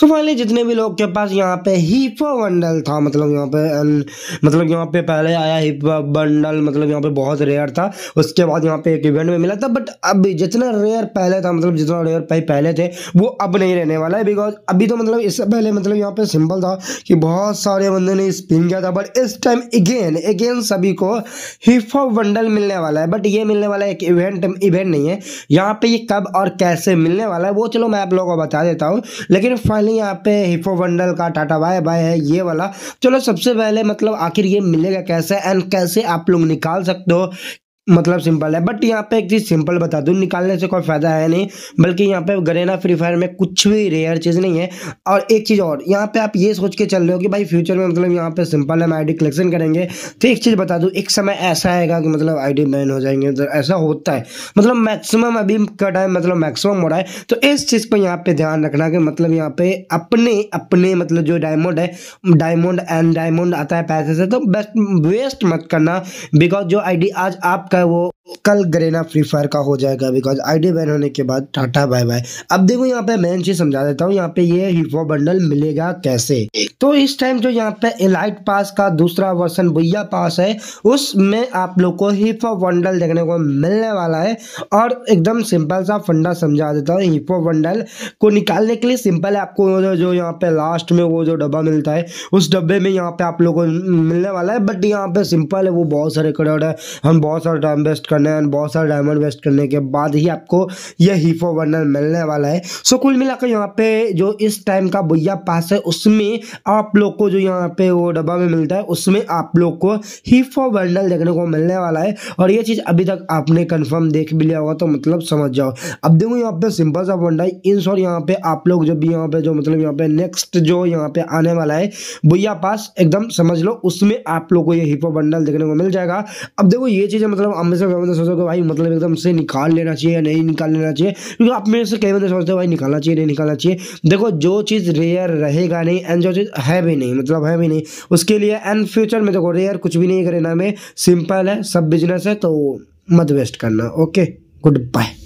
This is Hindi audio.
सो फाइनली जितने भी लोग के पास यहाँ पे हिपो बंडल था मतलब यहाँ पे मतलब यहाँ पे पहले आया हिपो बंडल मतलब यहाँ पे बहुत रेयर था उसके बाद यहाँ पे एक इवेंट में मिला था बट अब जितना रेयर पहले था मतलब जितना रेयर पहले थे वो अब नहीं रहने वाला है बिकॉज अभी तो मतलब इससे पहले मतलब यहाँ पे सिंपल था कि बहुत सारे बंदे ने स्पिन किया था बट इस टाइम अगेन अगेन सभी को हिपो बंडल मिलने वाला है बट ये मिलने वाला एक इवेंट इवेंट नहीं है यहाँ पे ये कब और कैसे मिलने वाला है वो चलो मैं आप लोगों को बता देता हूँ लेकिन फाइनल फाइनली यहाँ पे हिफो बंडल का टाटा बाय बाय है ये वाला चलो सबसे पहले मतलब आखिर ये मिलेगा कैसे एंड कैसे आप लोग निकाल सकते हो मतलब सिंपल है बट यहाँ पे एक चीज़ सिंपल बता दूँ निकालने से कोई फ़ायदा है नहीं बल्कि यहाँ पे गरेना फ्री फायर में कुछ भी रेयर चीज़ नहीं है और एक चीज़ और यहाँ पे आप ये सोच के चल रहे हो कि भाई फ्यूचर में मतलब यहाँ पे सिंपल हम आईडी कलेक्शन करेंगे तो एक चीज़ बता दूँ एक समय ऐसा आएगा कि मतलब आई बैन हो जाएंगे तो ऐसा होता है मतलब मैक्सिमम अभी का टाइम मतलब मैक्सिमम हो रहा है तो इस चीज़ पर यहाँ पर ध्यान रखना कि मतलब यहाँ पर अपने अपने मतलब जो डायमंड है डायमंड एंड डायमंड आता है पैसे से तो बेस्ट वेस्ट मत करना बिकॉज जो आई आज आप उसका वो कल ग्रेना फ्री फायर का हो जाएगा बिकॉज आईडी बैन होने के बाद टाटा बाय बाय अब देखो यहाँ पे मैं चीज समझा देता हूँ यहाँ पे ये हिपो बंडल मिलेगा कैसे तो इस टाइम जो यहाँ पे एलाइट पास का दूसरा वर्सन भैया पास है उसमें आप लोग को हिपो बंडल देखने को मिलने वाला है और एकदम सिंपल सा फंडा समझा देता हूँ हिपो बंडल को निकालने के लिए सिंपल है आपको जो यहाँ पे लास्ट में वो जो डब्बा मिलता है उस डब्बे में यहाँ पे आप लोग को मिलने वाला है बट यहाँ पे सिंपल है वो बहुत सारे कड़ है हम बहुत सारा टाइम वेस्ट करने करना है बहुत सारा डायमंड वेस्ट करने के बाद ही आपको यह हीफो वर्नर मिलने वाला है सो कुल मिलाकर यहाँ पे जो इस टाइम का भैया पास है उसमें आप लोग को जो यहाँ पे वो डब्बा में मिलता है उसमें आप लोग को हीफो वर्नर देखने को मिलने वाला है और ये चीज़ अभी तक आपने कन्फर्म देख भी लिया होगा तो मतलब समझ जाओ अब देखो यहाँ पे सिंपल सा वर्नर इन सॉर यहाँ पे आप लोग जब भी यहाँ पे जो मतलब यहाँ पे नेक्स्ट जो यहाँ पे आने वाला है भैया पास एकदम समझ लो उसमें आप लोग को ये हिपो बंडल देखने को मिल जाएगा अब देखो ये चीज़ें मतलब हमेशा बंदे सोचते हो भाई मतलब एकदम से निकाल लेना चाहिए या नहीं निकाल लेना चाहिए क्योंकि आप में से कई बंदे सोचते हो भाई निकालना चाहिए नहीं निकालना चाहिए देखो जो चीज़ रेयर रहेगा नहीं एंड जो चीज़ है भी नहीं मतलब है भी नहीं उसके लिए एंड फ्यूचर में देखो रेयर कुछ भी नहीं ना में सिंपल है सब बिजनेस है तो मत वेस्ट करना ओके गुड बाय